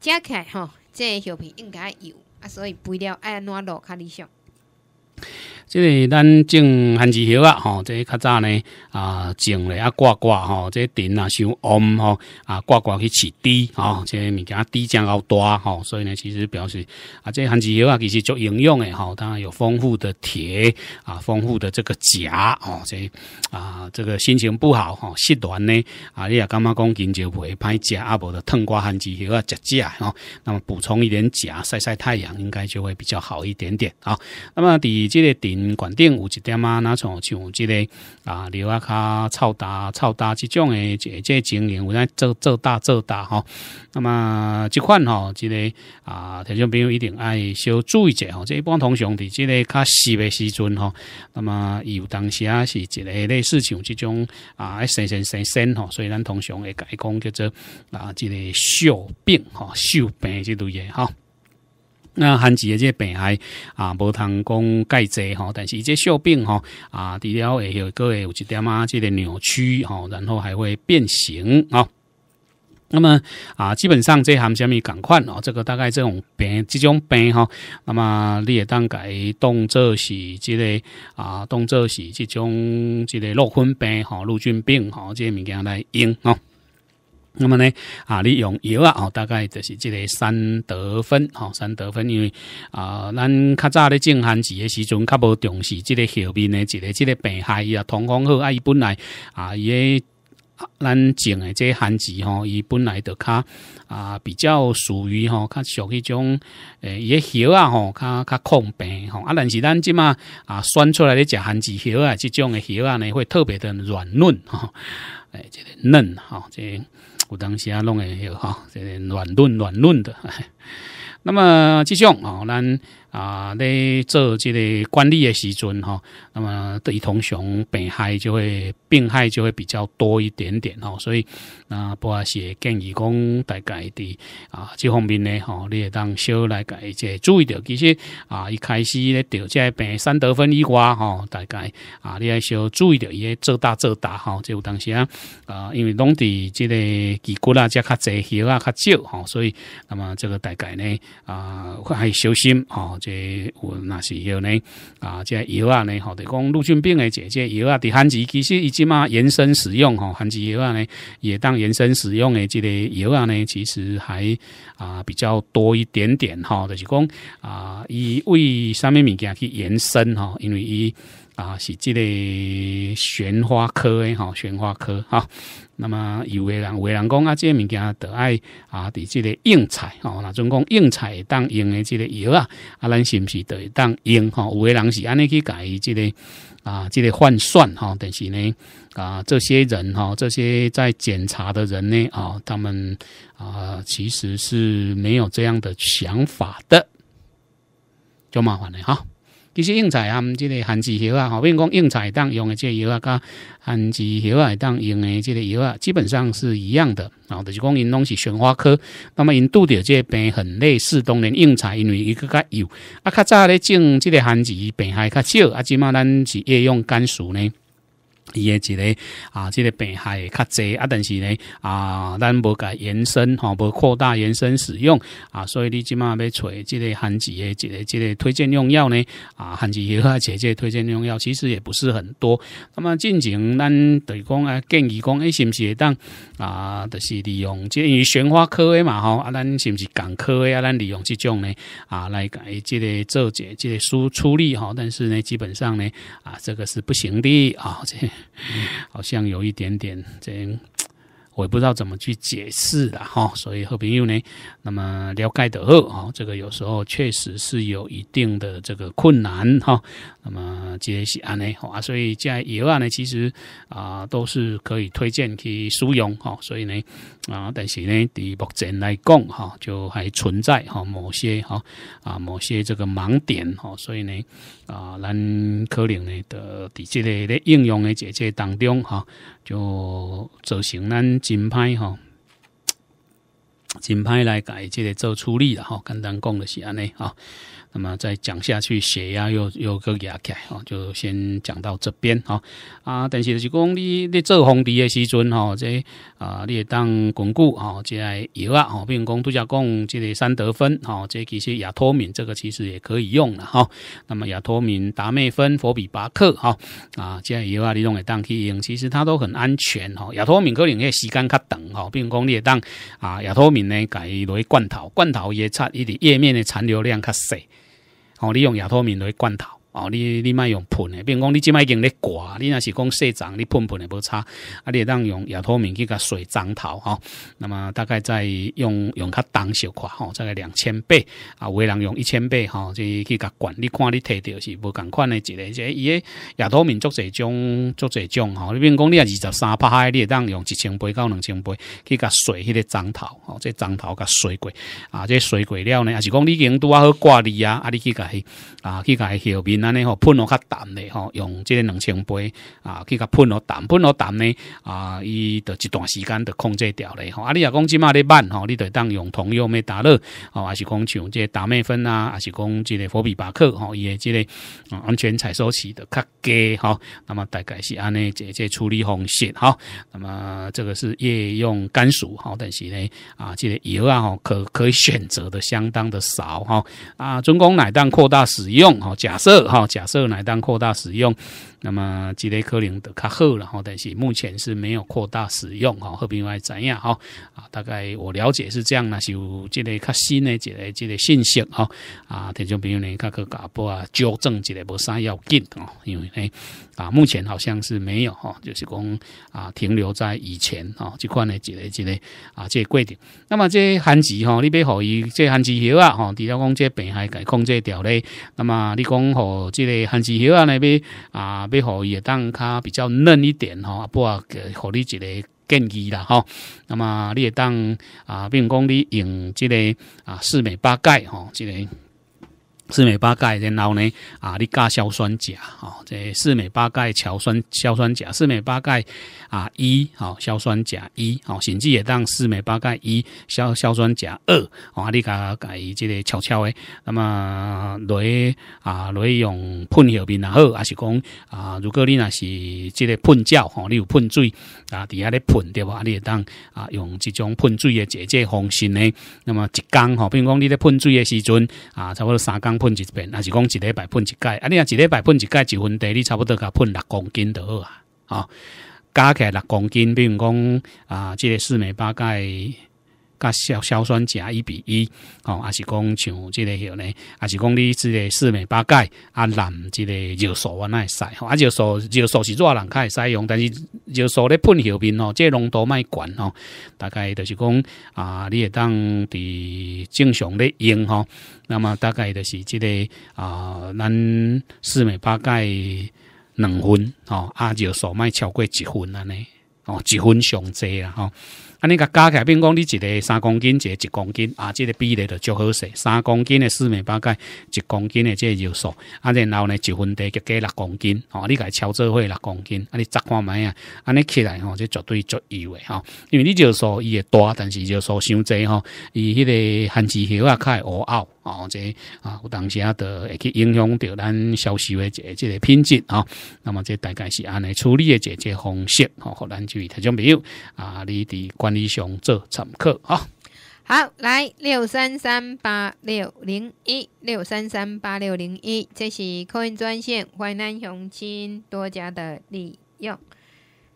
食起来吼，这个肉片应该油啊，所以肥料爱安怎落较理想。即系咱种番薯叶啊，吼，即较早呢？啊，种咧啊，挂挂吼，即藤啊，收暗吼，啊，挂挂去饲滴吼，即物件滴浆好多吼，所以呢，其实表示啊，即番薯叶啊，其实足营养诶，吼，当然有丰富的铁啊，丰富的这个钾吼，即啊，这个心情不好吼，失恋呢，啊，你也感觉讲今朝会歹食啊？无得烫瓜番薯叶啊，食食吼，那么补充一点钾，晒晒太阳，应该就会比较好一点点啊。那么伫即个管顶有一点啊，那像像即个啊，留啊卡臭大臭大即种诶，即即经营有咱做做大做大哈。那么即款吼，即个啊，听众朋友一定爱小注意者吼。即一般通常伫即个较湿诶时阵吼，那么有当时啊是一个类似像即种啊，生生生生吼，所以咱通常会改讲叫做啊，即个手病吼，手病即类诶哈。那罕见的这病害啊，无通讲钙质吼，但是这小病吼啊，治疗会又会有一点啊，这个扭曲吼，然后还会变形啊。那么啊，基本上这含虾米赶快哦，这个大概这种病，这种病哈，那么你也当改当做是这个啊，当做是这种这个肉分病吼、陆军病吼，这物件来用哦。那么呢，啊，你用药啊，哦，大概就是这个三得分，哈，三得分，因为啊，咱较早咧种番薯的时阵，较无重视这个后面的这个这个病害啊，通风好啊，伊本来啊，伊个咱种的这番薯吼，伊本来就较啊比较属于吼，较属于种诶，伊个叶啊吼，较较抗病吼，啊，但是咱即嘛啊选出来咧食番薯叶啊，即种的叶啊呢，会特别的软嫩哈，诶，这个嫩哈，这。有当时啊弄个那个哈，这软嫩软嫩的。那么，继续啊，咱。啊，咧做这个管理的时阵哈，那么对同熊病害就会病害就会比较多一点点哦，所以啊，不还是建议讲大概的啊，这方面呢哈，你也当小来改，即注意到，其实啊，一开始咧着即病三得分以外哈，大概啊，你也小注意着，也做大做大哈，就当时啊，啊因为拢伫这个机构啊，即较侪血啊较少哈，所以那么这个大概呢啊，还小心哦。即有那是要呢，啊，即药啊呢，吼，就讲陆军病诶，即即药啊，伫汉治其实伊即嘛延伸使用吼，汉治油啊呢，也当延伸使用诶，即个药啊呢，其实还啊比较多一点点哈，就是讲啊，以为虾米物件去延伸哈，因为伊啊是即个玄花科诶，哈，玄花科哈。那么有的人，有的人讲啊，这物件得爱啊，伫这个硬菜吼，那总讲硬菜当用的这个药啊，啊，咱是不是都当用？哈，有的人是安尼去改这个啊，这个换算哈，但是呢啊，这些人哈，这些在检查的人呢啊，他们啊，其实是没有这样的想法的，就麻烦了哈。其实应采啊，即个这里寒药啊，吼，比如讲应采当用的个药啊，甲寒疾药来当用的个药啊，基本上是一样的。后就是讲因拢是玄花科，那么因拄着即个病很类似，当然应采因为伊个较幼啊，较早咧种即个寒疾病还较少，啊，即嘛咱是夜用甘薯呢。伊诶一个啊，即个病害较济啊，但是呢啊，咱无甲延伸吼，无扩大延伸使用啊，所以你即码要揣即个罕见诶，一个这个推荐用药呢啊，罕见药啊，这类推荐用药其实也不是很多。那么，进前咱对讲啊，建议讲诶，是毋是会当啊，就是利用即个玄花科诶嘛吼啊，咱是毋是港科诶啊，咱利用即种呢啊来改即个做解、这个输出力吼，但是呢，基本上呢啊，这个是不行的啊，这。好像有一点点这样。我也不知道怎么去解释了哈，所以和平友呢，那么了解的后哈，这个有时候确实是有一定的这个困难哈。那么这些安呢，哈，所以在以后呢，其实啊都是可以推荐去使用哈。所以呢啊，但是呢，对目前来讲哈，就还存在哈某些哈啊某些这个盲点哈。所以呢啊，咱可能呢的在这些的应用的解决当中哈。就造成咱金牌吼，金牌来改，即个做处理了吼，简单讲就是安尼吼。那么再讲下去，血压又又个牙开哦，就先讲到这边哦啊。但是就是讲你你做红底的时阵哦，这啊你也当巩固哦，这下来啊哦，比如讲度假供这个三德芬哦，这其实亚托敏这个其实也可以用了哈。那么亚托敏、达美芬、佛比巴克哈啊，这下来啊，你用个当去用，其实它都很安全哦。亚托敏可能也时间较长哦，比如讲你也当啊亚托敏呢，改落去罐头，罐头也测一的液面的残留量较少。哦，你用牙托面来罐头。哦，你你卖用喷的，比如讲你即卖用咧刮，你若是讲细脏，你喷喷也无差。啊，你当用亚托面去甲水脏头哈。那么大概再用用较重小块哈，大概两千倍啊，为人用一千倍哈，就去甲管。你看你摕着是无共款的，个一个伊个亚托面足侪种足侪种哈。你比如讲你啊二十三拍，你当用一千倍到两千倍去甲水迄个脏头，哦，这脏头甲水过啊，这水过了呢？也是讲你已经拄啊好刮你啊？啊，你去甲去啊，去甲后面。安尼吼喷落较淡咧吼，用即个两千杯啊，去甲喷落淡，喷落淡呢啊，伊就一段时间就控制掉咧吼。啊，你若讲即嘛咧慢吼，你得当用同用咪达乐吼，还是讲像即个达咪芬啊，还是讲即个佛比巴克吼，伊的即个安全采收期的较低吼。那么大概是安尼这这处理方式哈。那么这个是夜用甘薯吼，但是呢啊，即个药啊吼可可以选择的相当的少哈啊。中公奶蛋扩大使用吼，假设。好，假设来当扩大使用，那么这个科能的较好，然后但是目前是没有扩大使用，哈，和平外怎样，哈啊，大概我了解是这样是有这类较新的这类这类信息，哈啊，听众朋友呢，看个噶波啊纠正这类无啥要紧，哦，因为。啊，目前好像是没有哈，就是讲啊，停留在以前啊这款呢，这类这类啊这些规定。那么这寒季哈，你别可以，这寒季游啊，吼，除了讲这病害给控制掉嘞，那么你讲和这类寒季游啊那边啊，别可以当它比较嫩一点哈，不啊，给互你一类建议啦哈。那么你也当啊，并如讲你用这个啊四美八钙哈这个。四美八钙，然后呢啊，你加硝酸钾哦，这四美八钙、硝酸、硝酸钾、四美八钙啊一哦，硝酸钾一哦，甚至也当四美八钙一硝硝酸钾二哦，啊，你加改即个悄悄的。那么雷啊，雷用喷药面也好，还是讲啊，如果你那是即个喷胶吼，你有喷水啊，底下咧喷对吧？啊，你当啊用这种喷水诶，解解方式呢，那么一缸吼，比如讲你咧喷水诶时阵啊，差不多三缸。喷一遍，还是讲一个拜喷一盖？啊，你啊一个拜喷一盖，一分地，你差不多甲喷六公斤得啊，啊，加起来六公斤，比如讲啊，即个四枚八盖。啊，硝硝酸钾一比一哦，还是讲像这个后呢，还是讲你这个四美八钙啊，蓝这个尿素啊，那会吼，啊，尿素尿素是热人开使用，但是尿素咧喷后边哦，这浓度卖悬哦，大概就是讲啊，你也当伫正常咧用哈，那么大概就是这个啊，咱四美八钙两分哦，啊，尿素卖超过一分安尼。哦，一分上最啊吼。安尼甲加起，来，比如讲你一个三公斤，一个一公斤，啊，即个比例就足好势。三公斤的四面八盖，一公斤的即个要素，啊，然后呢一分就加六公斤，哦，你伊超做伙六公斤，啊，你十看米啊，安尼起来吼，即绝对足油的吼。因为你要素伊会大，但是要素伤济吼，伊迄个含脂油啊，会乌乌。哦，这啊，有当时啊，都会去影响到咱销售的这这个品质啊。那么这大概是按尼处理的这这方式哦，好，咱就提醒朋友啊，你伫管理上做参考啊。好，来六三三八六零一六三三八六零一，这是客运专线淮南雄亲多家的利用。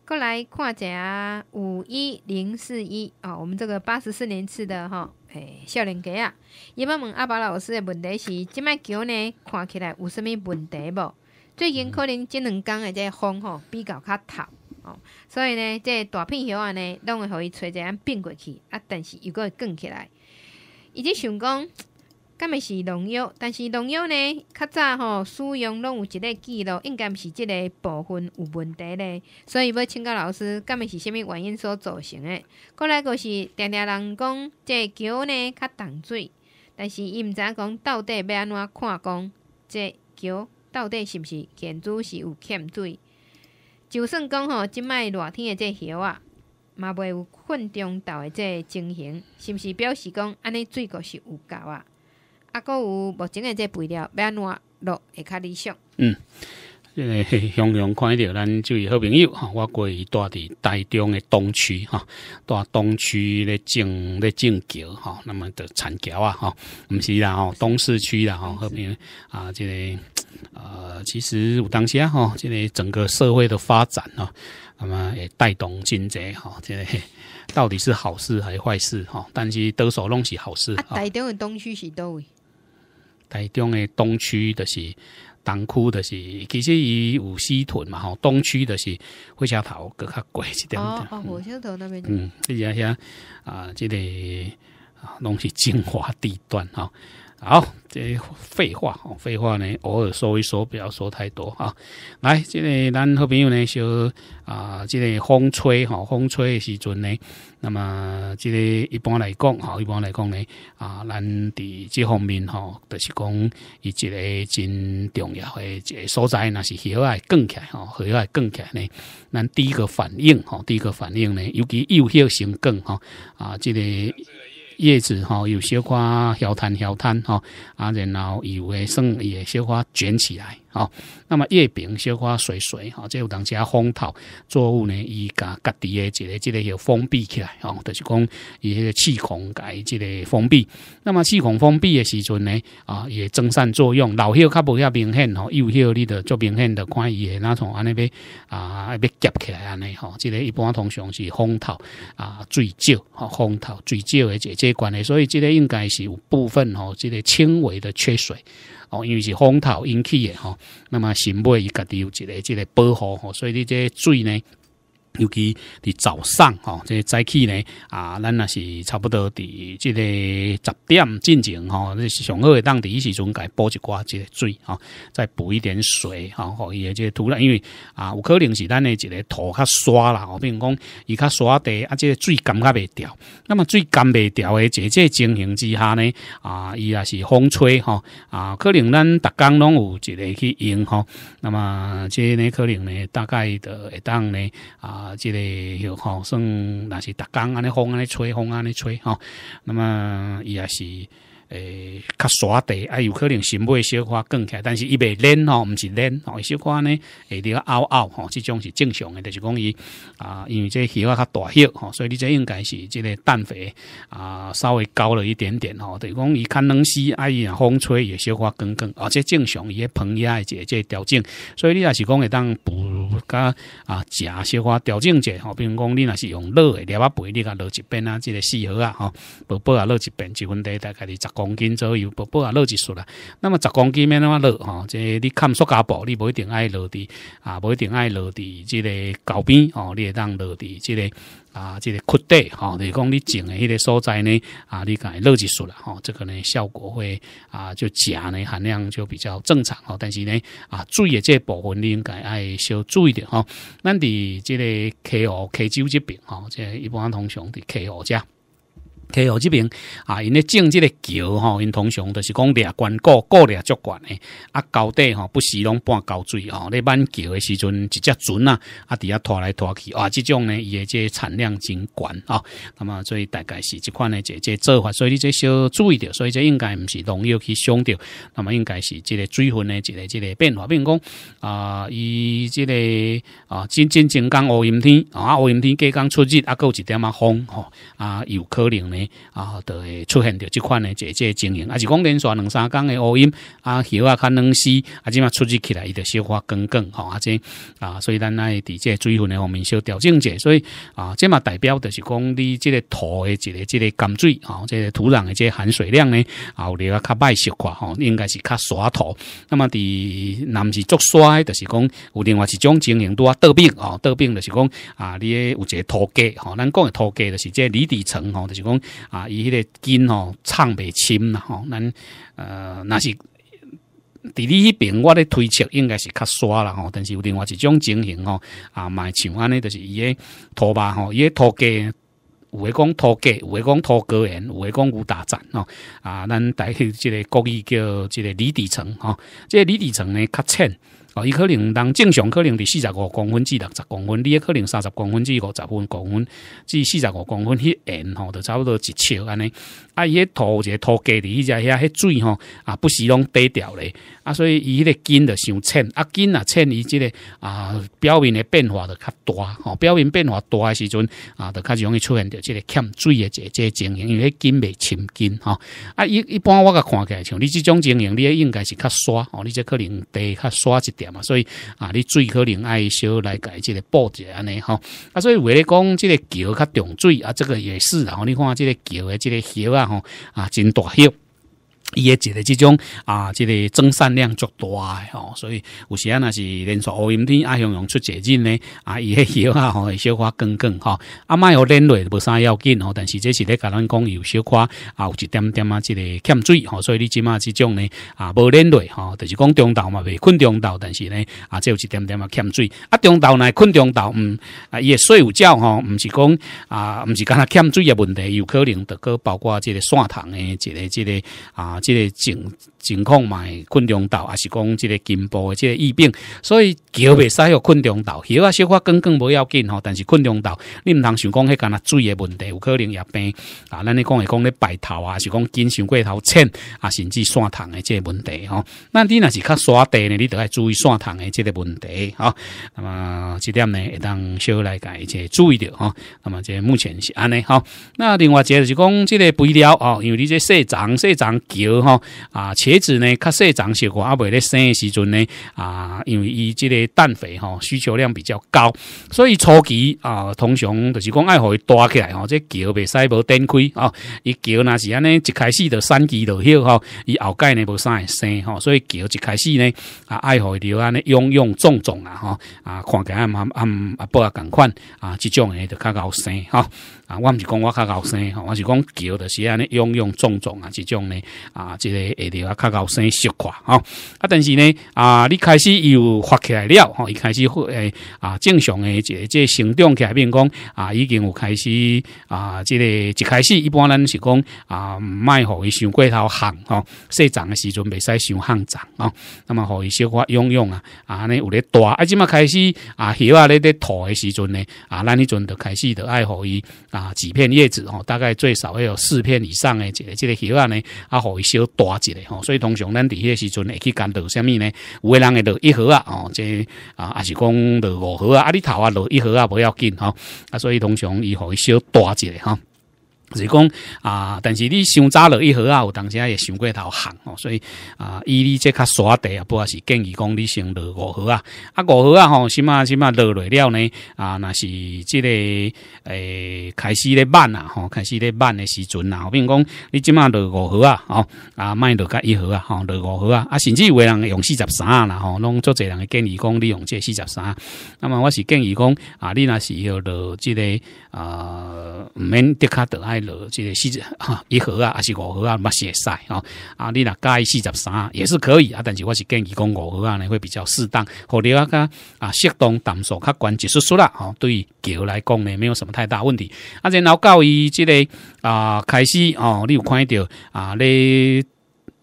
过来看一下五一零四一啊，我们这个八十四年次的哈。诶，少年家啊，伊要问阿宝老师的问题是：即摆桥呢，看起来有啥物问题无？最近可能即两天的这风吼比较较透哦，所以呢，这大片叶啊呢，拢会互伊吹一下变过去啊，但是又如会卷起来，伊及想讲，敢会是农药，但是农药呢较早吼使用拢有一个记录，应该毋是即个部分有问题咧。所以要请教老师，敢会是虾物原因所造成诶？过来就是定定人讲，即桥呢较重水，但是伊知影讲到底要安怎看讲？即桥到底是毋是建筑是有欠水？就算讲吼，即摆热天诶，即桥啊，嘛袂有混中到诶，即情形是毋是表示讲安尼水多是有够啊？啊，搁有目前的这肥料，安怎落会较理想。嗯，向阳快点，咱就是好朋友哈。我过于大抵大中的东区哈，大东区咧种咧种桥哈，那么的产桥啊哈，唔是啦吼，东市区啦哈，好平啊，这里呃，其实当下哈，这里整个社会的发展哈，那么也带动经济哈，这里到底是好事还是坏事哈？但是得手弄是好事啊，大点的东西是到位。台中的东区就是，东区就是，其实伊有西屯嘛吼，东区都是火车头搁较贵一点的。火车头那边，嗯，这些些啊，这个啊，拢是精华地段哈。好，这废话哦，废话呢，偶尔说一说，不要说太多哈。来，这个咱好朋友呢，小啊，这个风吹哈，风吹的时阵呢。那么即个一般来讲，吼，一般来讲呢，啊，咱伫即方面吼，著、是讲伊一个真重要诶一个所在，若是血压降起来吼，血压降起来呢，咱第一个反应吼，第一个反应呢，尤其右血先降吼，啊，即、这个。叶子吼、哦、有小花飘摊飘摊吼，啊，然后有诶，生也小花卷起来好，那么叶片小花水水，好，这有当下风桃作物呢，伊个各地的即个即个要封闭起来，哦，就是讲伊个气孔改这个封闭。那么气孔封闭的时阵呢，啊，也增散作用老叶较不下平衡，吼，幼叶你的做平衡的，看伊那从安尼边啊，要被夹起来安尼吼，这个一般通常是风桃啊最少，吼，风桃最少的这这关系，所以这个应该是有部分吼，这个轻微的缺水。哦，因为是风头引起的吼，那么新贝伊家己有一个、一个保护吼，所以你这水呢？尤其伫早上吼，即早起呢啊，咱那是差不多伫即个十点进前吼，是上好的当地一时钟，该补一寡即水啊，再补一点水吼，吼，即个土壤，因为啊，有可能是咱的一个土较沙啦，比如讲伊较沙地啊，即水干较袂掉。那么水干袂掉的，即即情形之下呢啊，伊也是风吹吼，啊，可能咱大工拢有一个去用吼。那么即呢可能呢大概的当呢啊。啊，这个有好生，若是逐工安尼风安尼吹，风安尼吹吼，那么伊也是。诶，较耍地啊，有可能新买小花更起，来，但是伊袂冷吼，毋是冷吼，小花呢，会滴个凹凹吼，即种是正常诶，就是讲伊啊，因为这叶较大粒吼，所以你这应该是即个氮肥啊，稍微高了一点点吼，等于讲伊较能湿啊，伊若风吹也小花更更，而且正常伊个盆压也解这调整，所以你若是讲会当补甲啊食小花调整者吼，比如讲你若是用老诶，料啊肥你甲落一边啊，即个四盒啊吼，宝宝啊落一边，一份地大概你十。公斤左右，不不啊，落一束啦？那么十公斤咩？那么落哈，即你看塑胶布，你不一定爱落地啊，不一定爱落地，即个高边哦，你当落地，即个啊，即个窟地哈，你讲你种的迄个所在呢啊，你讲落一束啦？哈，这个呢效果会啊，就钾呢含量就比较正常哦，但是呢啊，水的这部分你应该爱小注意点哈。咱伫即个 KO、k 九这边哈，即一般通常伫 KO 家。溪河这边啊，因咧种这个桥吼，因通常都是讲掠悬过过掠足悬诶，啊高底吼不时拢半高水吼，你挽桥诶时阵直接船啊，啊底下拖来拖去啊，这种呢，伊诶这产量真悬啊。那么所以大概是这款呢，这这做法，所以你这小注意着，所以这应该唔是农药去伤着，那么应该是这个水分诶一个这个变化变讲啊，伊这个啊进进前讲乌阴天啊乌阴天过刚出日啊，够一点啊风吼啊有可能呢。啊，都会出现到这款呢，这这经营，啊。是讲连续两三缸的乌阴啊，叶啊较嫩细，啊，即嘛出季起来，伊就小花更更吼，啊，即啊，所以咱来地这水分呢，方面小调整者，所以啊，即嘛代表就是讲你这个土的这个这个甘水吼，即土壤的这含水量呢，啊有啊较慢习化吼，应该是较沙土。那么地，那是作衰，就是讲有另外一种经营都啊得病啊得病，就是讲啊，你有一个土鸡吼，咱讲的土鸡就是即里底层吼，就是讲。啊，伊迄个筋吼撑袂深啦吼，咱呃那是，伫你迄边，我咧推测应该是较沙啦吼，但是有另外一种情形吼，啊，卖像安尼就是伊个拖把吼，伊个拖架，有诶讲拖架，有诶讲拖个人，有诶讲武打战吼，啊，咱台即 个国语叫即个李底层吼，即、个李底层呢较浅。伊可能当正常，可能伫四十五公分至六十公分，你也可能三十公分至五十分公分至四十五公分迄按吼，都差不多一尺安尼。啊，伊迄土有一个土隔离，伊遮遐迄水吼啊，不时拢低掉咧。啊，所以伊迄个根就上浅，啊根啊，浅伊即个啊表面的变化就较大吼，表面变化大的时阵啊，就较容易出现着即个欠水个这这情形，因为根未深金吼。啊一一般我甲看起来像你即种情形，你也应该是较刷哦，你则可能低较沙一点。嘛，所以啊，你最可能爱小来改这个布置安尼吼。啊，所以为了讲这个桥较重水啊，这个也是，然后你看这个桥的这个桥啊，吼啊，真大桥。伊个一个即种啊，即个增产量足大吼，所以有时啊若是连续乌阴天啊，形容出节气呢啊，伊个药啊吼会小可更更吼，啊莫互连累无啥要紧吼，但是这是咧甲咱讲有小可啊，有一点点啊即个欠水吼，所以你即马即种呢啊无连累吼，就是讲中道嘛未困中道，但是呢啊这有一点点啊欠水，啊中道呢困中道嗯啊伊个睡午觉吼，唔是讲啊毋是讲啊欠水诶问题，有可能得个包括即个线糖诶，即个即个啊。这类景。情况嘛，困中岛还是讲这个金波的这个疫病，所以桥未使有困中岛，遐啊小可更更不要紧吼。但是困中岛，你唔通想讲迄个啊水的问题有可能也病啊。咱你讲系讲咧白头啊，是讲金上过头浅啊，甚至线糖的这个问题吼。那你那是较刷地呢，你都爱注意线糖的这个问题哈。那么这点呢，当小来改一下注意着吼。那么这目前是安尼哈。那另外就是讲这个肥料哦，因为你这细长细长桥哈啊且。子呢，较细长小个，阿伯咧生的时阵呢，啊，因为伊即个氮肥吼，需求量比较高，所以初期啊，通常就是讲爱互伊大起来吼，即桥袂使无顶开啊，伊桥若是安尼一开始就三级就歇吼，伊后盖呢无三会生吼，所以桥一开始呢，啊爱互伊就安尼拥拥种种啊吼，啊，看框架啊啊啊不啊同款啊，即种诶就较老实哈。啊，我毋是讲我靠高吼，我是讲叫的是安尼，勇勇壮壮啊，这种呢啊，这个下底啊靠高山熟块啊，啊但是呢啊，你开始又发起来了，吼，一开始会诶啊正常诶，这这成长起来变讲啊，已经有开始啊，这个一开始一般咱是讲啊，毋卖，互伊伤过头行吼，细长的时阵未使伤行长啊，那么互伊小可勇勇啊啊，尼有咧大啊，即马开始啊，叶啊咧咧吐的时阵呢啊，咱迄阵就开始就爱好伊。啊，几片叶子吼，大概最少要有四片以上的，这个这个叶啊呢，啊互伊小大一点吼。所以通常咱伫迄个时阵，会去干到下物呢，有个人会落一盒啊，哦，这啊也是讲落五盒啊，啊你头啊落一盒啊不要紧吼，啊所以通常伊互伊小大一点吼。是讲啊，但是你想早落一盒啊，有当时也想过头寒哦，所以啊，伊你即较耍地啊，不管是建议讲你先落五盒啊，啊五盒啊吼，什嘛什嘛落来了呢啊，那是即个诶开始咧慢啊吼，开始咧慢的时阵啊，如讲你即马落五盒啊吼啊，卖落加一盒啊吼，落五盒啊啊，甚至有人用四十三啦吼，拢做侪人建议讲你用这四十三，那么我是建议讲啊，你那是要落即个啊，毋免得卡的啊。即个四折一盒啊，还是五盒啊，冇写晒吼。啊！你若介四十三，也是可以啊，但是我是建议讲五盒啊，呢会比较适当，互你啊啊适当淡数较关，就是说啦，哦，对于球来讲呢，没有什么太大问题。啊，然后到伊即个啊开始哦，你有看到啊？你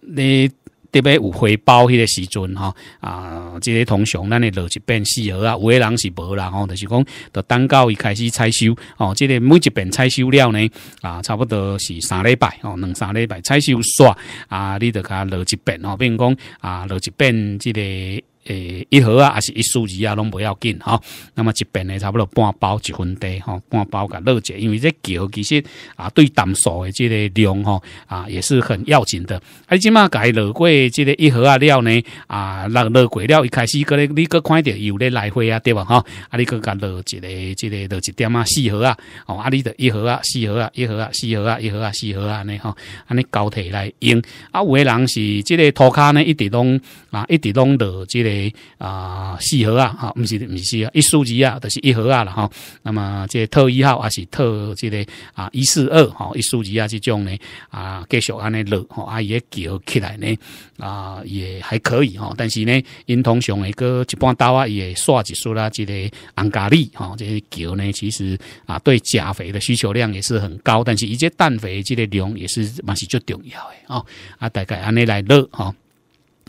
你。特别有回报迄个时阵吼啊，即个通常咱会落一遍四欧啊，有的人是无啦吼，就是讲，到等到伊开始采收哦，即个每一遍采收了呢啊，差不多是三礼拜哦，两三礼拜采收煞啊，你就甲落一遍哦，如讲啊，落一遍即个。诶，一盒啊，还是—一数字啊，拢不要紧哈。那么一边呢，差不多半包，一分地哈，半包甲落者，因为这桥其实啊，对淡水的这个量哈啊，也是很要紧的。即且甲改落过这个一盒啊料呢啊，那落过料一开始可能你个看到有咧来回啊，对吧哈？啊，你个噶落一个，这个落一点啊，四盒啊，哦，啊，你的一盒啊，四盒啊，一盒啊，四盒啊，一盒啊，四盒啊，呢哈，安尼交替来用。啊，有的人是这个拖卡呢，一直拢啊，一直拢落这个。啊，四盒啊，哈，唔是唔是啊，一梳枝啊，就是一盒啊了哈。那么这特一号啊，是特这个啊，一四二哈，一梳枝啊，这种呢啊，继续安尼落，啊也叫起来呢啊，也还可以哈。但是呢，因通常会个一般大啊也刷几束啦，这个安咖喱哈，这些球呢，其实啊，对钾肥的需求量也是很高，但是一些氮肥这个量也是蛮是最重要的啊。啊，大概安尼来落哈。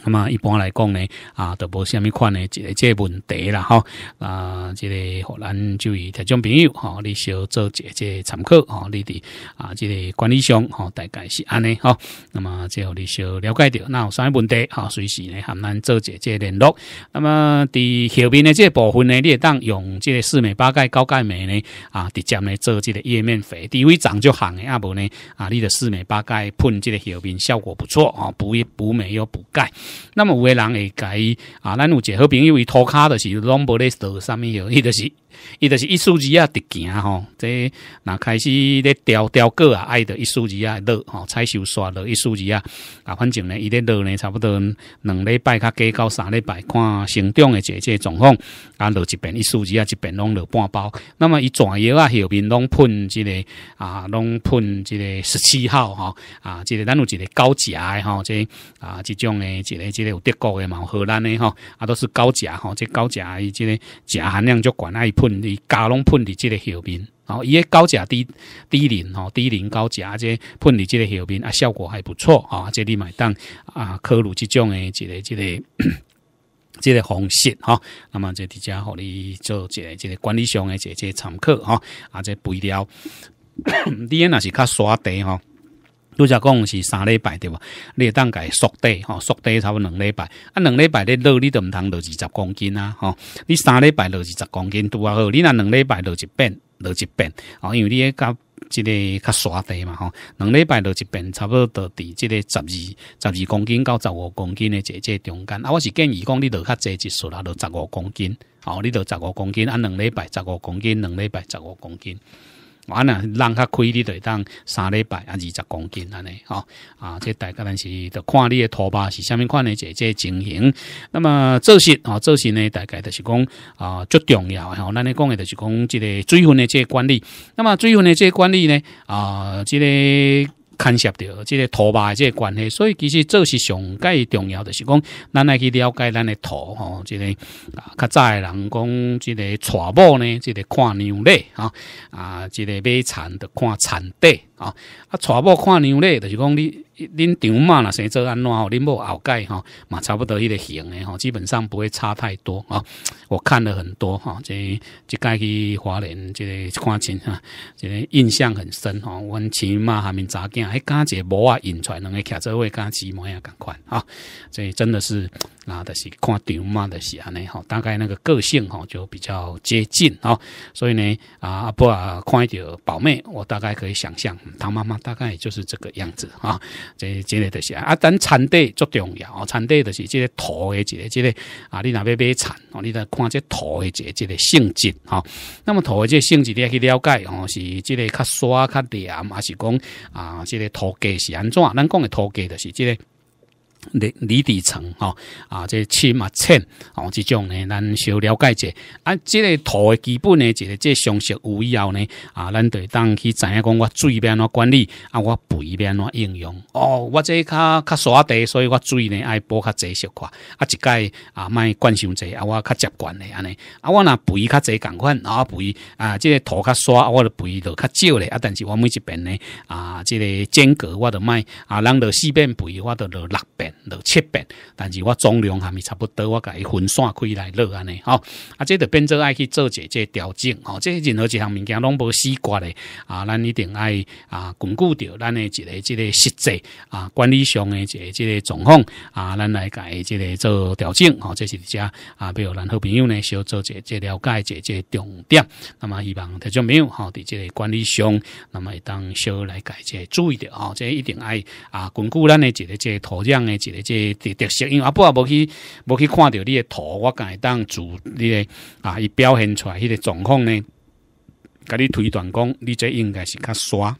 那么一般来讲呢，啊，都无虾米款呢，即个即个问题啦，哈，啊，即个可咱就以特种朋友哈，你小做即个参考哈，你的啊，即个管理上哈，大概是安呢，哈。那么最后你少了解掉，那有啥问题，哈，随时呢含咱做姐姐联络。那么在后面的即个部分呢，你当用即个四美八钙高钙镁呢，啊，直接呢做即个叶面肥，地位长就行呢。阿婆呢，啊，你的四美八钙喷即个后面效果不错哦，补一补镁又补钙。那么有的人会改啊，咱有一个好朋友，伊涂骹的是 numberless 上面有，伊的是。伊著是一树枝啊，直行吼，这若开始咧雕雕个啊，爱的一树枝啊，落吼，采收刷落一树枝啊，啊反正咧，伊咧落咧差不多两礼拜，较加到三礼拜，看成长的这这状况，啊落一边一树枝啊，一边拢落半包，那么伊全药啊，后面拢喷即个啊，拢喷即个十七号吼，啊，即个咱有一个高食的吼，这啊即种的即个即个有德国的嘛，荷兰的吼，啊都是高食吼，这高食伊即个钾含量就管爱喷。喷的加龙喷的这个后面，然后伊个高钾低低磷吼，低磷高钾这喷的这个后面啊，效果还不错啊，这你买单啊，科鲁这种的这个这个 这个方式哈，那么这比较和你做这个这个管理上的这些参考哈，啊这肥料，你那是卡刷地哈。六则讲是三礼拜对吧？你当改缩短吼缩短差不多两礼拜。啊，两礼拜咧落，你都毋通落二十公斤啊，吼！你三礼拜落二十公斤拄啊好，你若两礼拜落一遍，落一遍哦，因为你也较即个较沙地嘛，吼。两礼拜落一遍，差不多伫即个十二十二公斤到十五公斤的这这中间。啊，我是建议讲你落较侪，一数啦，落十五公斤，哦，你落十五公斤，啊，两礼拜十五公斤，两礼拜十五公斤。完了，让他亏你得当三礼拜啊，二十公斤安尼吼啊，这大概是得看你的拖把是上面款的这这情形。那么做事吼，做事呢，大概就是讲啊，最重要。吼，咱那讲的就是讲这个水分的这个管理。那么水分的这个管理呢啊，这个。牵涉到即个土吧，即个关系，所以其实做是上介重要的，是讲，咱来去了解咱的土，吼，即个啊，较早的人讲，即个娶某呢，即个看娘类啊，啊，即个买田的看田地。吼、啊，娶某看娘咧，著是讲你恁丈妈若生做安怎吼，恁某后盖吼嘛差不多迄个型诶吼，基本上不会差太多吼、我看了很多吼、哦，这即届去华人，即个看亲哈，即、个印象很深吼、阮亲妈含面查囝，迄敢一个某啊引出来，两个徛做位敢姊妹啊，共款吼。这真的是。那就是看爹妈的，是安尼，吼，大概那个个性，吼，就比较接近，吼。所以呢，啊，阿婆啊，看着宝妹，我大概可以想象，她妈妈大概就是这个样子，啊，这这类的，是啊，咱产地足重要，哦，产地就是，即个土的，这个，即个，啊，你那边买产，哦，你著看这土的，个即个性质，哈，那么土的，即性质你也去了解，哦，是即个较沙较黏，还是讲，啊，即个土鸡是安怎？咱讲的土鸡就是即个。里里底层哈啊，这深嘛浅哦，这种呢，咱少了解者。啊，这个土的基本呢，就是这识有以后呢啊，咱得当去知影讲我水边怎管理啊，我肥边怎应用哦。我这个较较沙地，所以我水呢爱补较济少块啊，一概啊卖灌伤济啊，我较习惯的安尼啊，我那肥较济共款啊肥啊，这个土较沙，我得肥就较少嘞啊。但是我每一边呢啊，这个间隔我得卖啊，人得四边肥，我得六边。六七百，但是我总量还咪差不多，我伊分散开来落安尼吼。啊，这得变做爱去做一这调整吼，这任何一项物件拢无死角的啊，咱一定爱啊巩固掉咱的一个这个实际啊管理上的一个这个状况啊，咱来改这个做调整吼，这是家啊，比如咱好朋友呢，小做这这了解一这重点，那么希望众种友吼，对这个管理上，那么当小来改这注意的吼，这一定爱啊巩固咱的这个这个土壤的。一个这特色，因为阿啊，无去无去看到你的图，我敢当主你的啊，伊表现出来迄个状况呢，甲你推断讲，你这应该是较刷。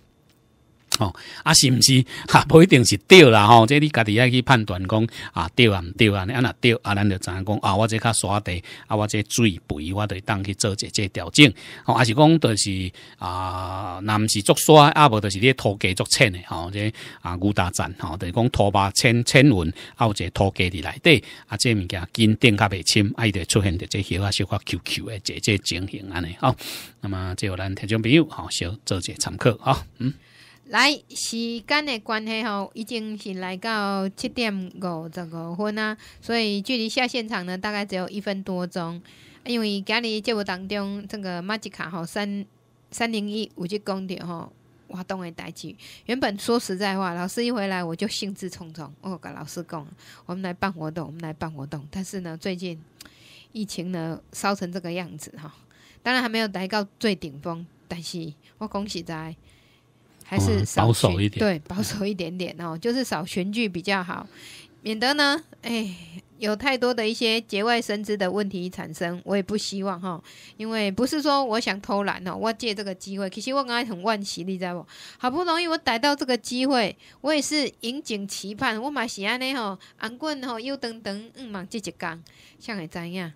吼啊是毋是啊无一定是对啦吼即你家己爱去判断讲啊对啊毋对啊安尼啊若着啊咱着知影讲啊我这较沙地啊我这水肥我着会当去做一下调整吼啊是讲着是啊若毋是做沙啊无着是你土鸡作清诶吼这啊牛大赞吼着是讲土巴千千云啊有者土鸡伫内底啊这物件紧顶较袂深啊伊着出现着这叶啊小可 qq 诶者这情形安尼吼那么这有咱听众朋友吼小做者参考吼嗯来，时间的关系吼，已经是来到七点五十五分啊，所以距离下现场呢，大概只有一分多钟。因为今日节目当中，这个马吉卡吼三三零一，有去讲到吼活动的代志。原本说实在话，老师一回来我就兴致冲冲，我跟老师讲，我们来办活动，我们来办活动。但是呢，最近疫情呢烧成这个样子哈，当然还没有来到最顶峰，但是我恭喜在。还是保守一点，对，保守一点点哦，就是少选举比较好，免得呢，哎，有太多的一些节外生枝的问题产生。我也不希望哈，因为不是说我想偷懒哦，我借这个机会，其实我刚才很惜，你知道不？好不容易我逮到这个机会，我也是引颈期盼，我嘛喜安尼吼，红棍吼又等等，嗯忙这一工，像会怎样？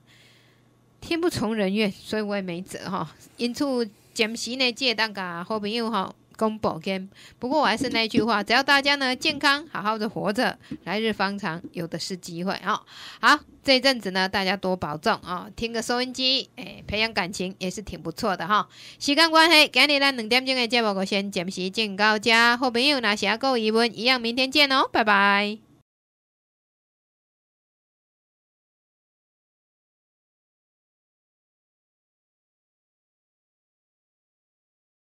天不从人愿，所以我也没辙哈，因此暂时呢借当个好朋友哈。公保 game，不过我还是那句话，只要大家呢健康，好好的活着，来日方长，有的是机会啊。好，这一阵子呢，大家多保重啊，听个收音机，哎，培养感情也是挺不错的哈。时间关系，今日咱两点钟的节目我先暂时进到家，好朋友下些有疑问，一样明天见哦，拜拜。